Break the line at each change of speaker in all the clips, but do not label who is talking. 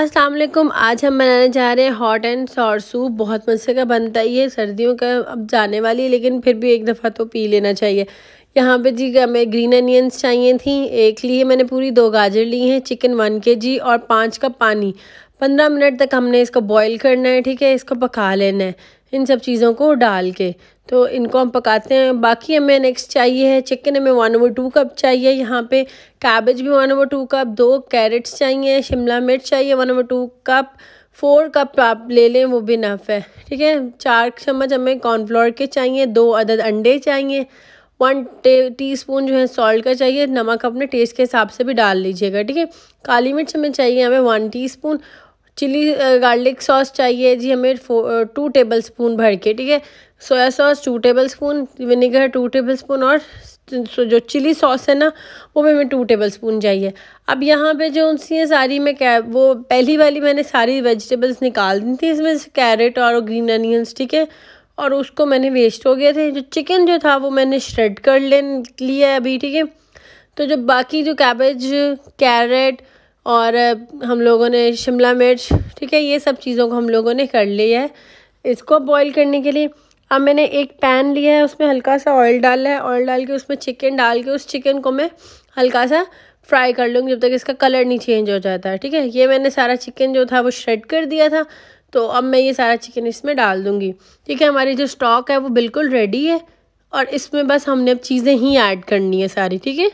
अस्सलाम वालेकुम आज हम बनाने जा रहे हैं हॉट एंड सॉर सूप बहुत मज़े का बनता है ये सर्दियों का अब जाने वाली है लेकिन फिर भी एक दफ़ा तो पी लेना चाहिए यहाँ पे जी हमें ग्रीन अनियंस चाहिए थी एक लिए मैंने पूरी दो गाजर ली हैं चिकन वन के जी और पाँच कप पानी पंद्रह मिनट तक हमने इसको बॉईल करना है ठीक है इसको पका लेना है इन सब चीज़ों को डाल के तो इनको हम पकाते हैं बाकी हमें नेक्स्ट चाहिए है चिकन हमें वन ओवर टू कप चाहिए यहाँ पे कैबेज भी वन ओवर टू कप दो कैरेट्स चाहिए शिमला मिर्च चाहिए one over two cup four cup आप ले लें वो भी नफ है ठीक है चार चम्मच हमें कॉर्नफ्लोर के चाहिए दो अदद अंडे चाहिए वन टी स्पून जो है सॉल्ट का चाहिए नमक अपने टेस्ट के हिसाब से भी डाल लीजिएगा ठीक है काली मिर्च हमें चाहिए हमें one teaspoon chilli garlic sauce चाहिए जी हमें टू टेबल स्पून भर के ठीक है soya sauce two tablespoon vinegar two tablespoon और जो चिली सॉस है ना वो भी हमें टू टेबल स्पून चाहिए अब यहाँ पे जो उनसी है सारी मैं कै वो पहली वाली मैंने सारी वेजिटेबल्स निकाल दी थी इसमें से कैरेट और ग्रीन अनियंस ठीक है और उसको मैंने वेस्ट हो गए थे जो चिकन जो था वो मैंने श्रेड कर ले लिया है अभी ठीक है तो जो बाकी जो कैबेज कैरेट और हम लोगों ने शिमला मिर्च ठीक है ये सब चीज़ों को हम लोगों ने कर लिया है इसको बॉईल करने के लिए अब मैंने एक पैन लिया है उसमें हल्का सा ऑयल डाला है ऑयल डाल के उसमें चिकन डाल के उस चिकन को मैं हल्का सा फ्राई कर लूँगी जब तक इसका कलर नहीं चेंज हो जाता है ठीक है ये मैंने सारा चिकन जो था वो श्रेड कर दिया था तो अब मैं ये सारा चिकन इसमें डाल दूँगी ठीक है हमारी जो स्टॉक है वो बिल्कुल रेडी है और इसमें बस हमने अब चीज़ें ही ऐड करनी है सारी ठीक है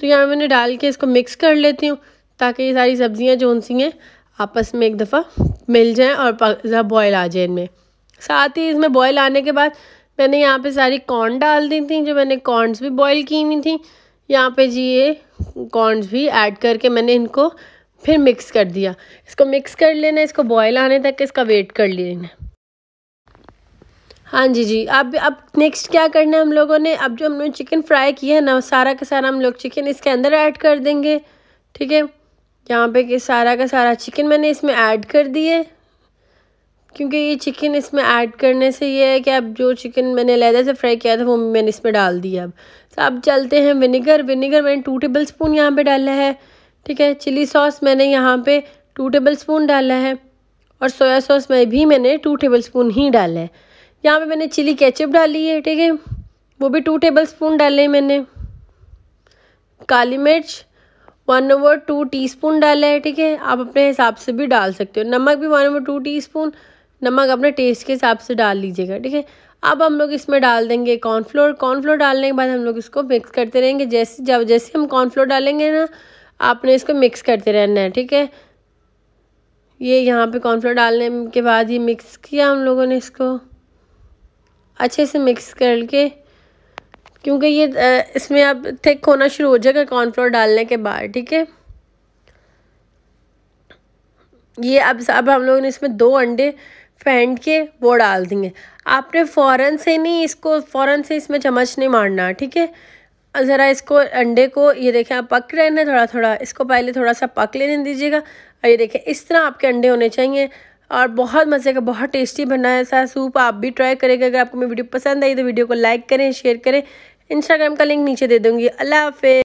तो यहाँ मैंने डाल के इसको मिक्स कर लेती हूँ ताकि ये सारी सब्ज़ियाँ जो सी हैं आपस में एक दफ़ा मिल जाएँ और बॉयल आ जाए इनमें साथ ही इसमें बॉयल आने के बाद मैंने यहाँ पे सारी कॉर्न डाल दी थी जो मैंने कॉर्नस भी बॉयल की हुई थी यहाँ पे जी ये कॉर्नस भी ऐड करके मैंने इनको फिर मिक्स कर दिया इसको मिक्स कर लेना इसको बॉयल आने तक इसका वेट कर लेना हाँ जी जी अब अब नेक्स्ट क्या करना है हम लोगों ने अब जो हमने चिकन फ्राई किया है ना सारा का सारा हम लोग चिकन इसके अंदर ऐड कर देंगे ठीक है यहाँ पे कि सारा का सारा चिकन मैंने इसमें ऐड कर दिए क्योंकि ये चिकन इसमें ऐड करने से ये है कि अब जो चिकन मैंने लहदा से फ्राई किया था वो मैंने इसमें डाल दिया अब तो अब चलते हैं विनीगर विनीगर मैंने टू टेबल स्पून यहाँ पर डाला है ठीक है चिली सॉस मैंने यहाँ पर टू टेबल स्पून डाला है और सोया सॉस में भी मैंने टू टेबल स्पून ही डाला है यहाँ पे मैंने चिली केचप डाली है ठीक है वो भी टू टेबल स्पून डाले मैंने काली मिर्च वन ओवर टू स्पून डाला है ठीक है आप अपने हिसाब से भी डाल सकते हो नमक भी वन ओवर टू स्पून नमक अपने टेस्ट के हिसाब से डाल लीजिएगा ठीक है अब हम लोग इसमें डाल देंगे कॉर्नफ्लोर कॉर्नफ्लोर डालने के बाद हम लोग इसको मिक्स करते रहेंगे जैसे जब जैसे हम कॉर्नफ्लोर डालेंगे ना आपने इसको मिक्स करते रहना है ठीक है ये यहाँ पे कॉर्नफ्लोर डालने के बाद ये मिक्स किया हम लोगों ने इसको अच्छे से मिक्स करके क्योंकि ये इसमें अब थिक होना शुरू हो जाएगा कॉर्नफ्लोर डालने के बाद ठीक है ये अब अब हम लोगों ने इसमें दो अंडे फेंट के वो डाल देंगे आपने फ़ौरन से नहीं इसको फ़ौरन से इसमें चम्मच नहीं मारना ठीक है ज़रा इसको अंडे को ये देखें आप पक रहे हैं थोड़ा थोड़ा इसको पहले थोड़ा सा पक लेने दीजिएगा और ये देखें इस तरह आपके अंडे होने चाहिए और बहुत मज़े का बहुत टेस्टी बना है ऐसा सूप आप भी ट्राई करेंगे अगर आपको मेरी वीडियो पसंद आई तो वीडियो को लाइक करें शेयर करें इंस्टाग्राम का लिंक नीचे दे दूंगी अल्लाह हाफि